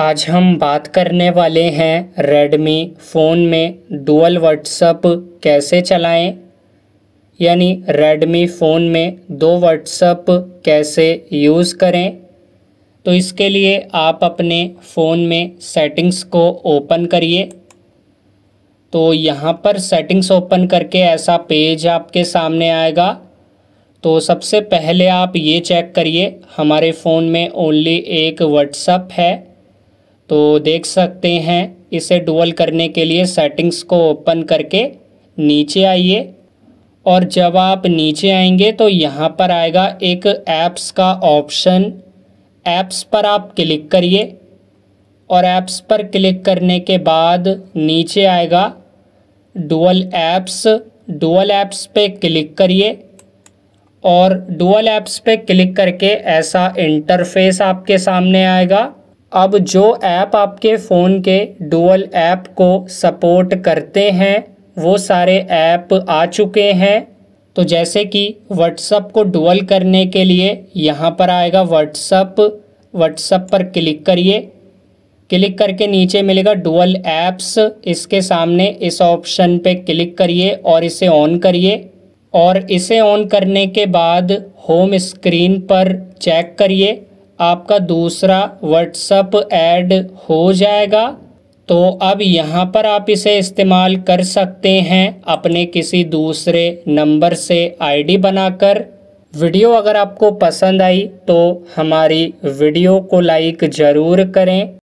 आज हम बात करने वाले हैं रेडमी फ़ोन में डुअल व्हाट्सअप कैसे चलाएं यानी रेडमी फ़ोन में दो व्हाट्सअप कैसे यूज़ करें तो इसके लिए आप अपने फ़ोन में सेटिंग्स को ओपन करिए तो यहाँ पर सेटिंग्स ओपन करके ऐसा पेज आपके सामने आएगा तो सबसे पहले आप ये चेक करिए हमारे फ़ोन में ओनली एक व्हाट्सअप है तो देख सकते हैं इसे डुअल करने के लिए सेटिंग्स को ओपन करके नीचे आइए और जब आप नीचे आएंगे तो यहाँ पर आएगा एक ऐप्स का ऑप्शन ऐप्स पर आप क्लिक करिए और ऐप्स पर क्लिक करने के बाद नीचे आएगा डुअल ऐप्स डुअल ऐप्स पे क्लिक करिए और डुअल ऐप्स पे क्लिक करके ऐसा इंटरफेस आपके सामने आएगा अब जो ऐप आपके फ़ोन के डुअल ऐप को सपोर्ट करते हैं वो सारे ऐप आ चुके हैं तो जैसे कि व्हाट्सअप को डुअल करने के लिए यहाँ पर आएगा व्हाट्सअप व्हाट्सअप पर क्लिक करिए क्लिक करके नीचे मिलेगा डुअल ऐप्स इसके सामने इस ऑप्शन पे क्लिक करिए और इसे ऑन करिए और इसे ऑन करने के बाद होम स्क्रीन पर चेक करिए आपका दूसरा व्हाट्सअप ऐड हो जाएगा तो अब यहाँ पर आप इसे इस्तेमाल कर सकते हैं अपने किसी दूसरे नंबर से आईडी बनाकर वीडियो अगर आपको पसंद आई तो हमारी वीडियो को लाइक ज़रूर करें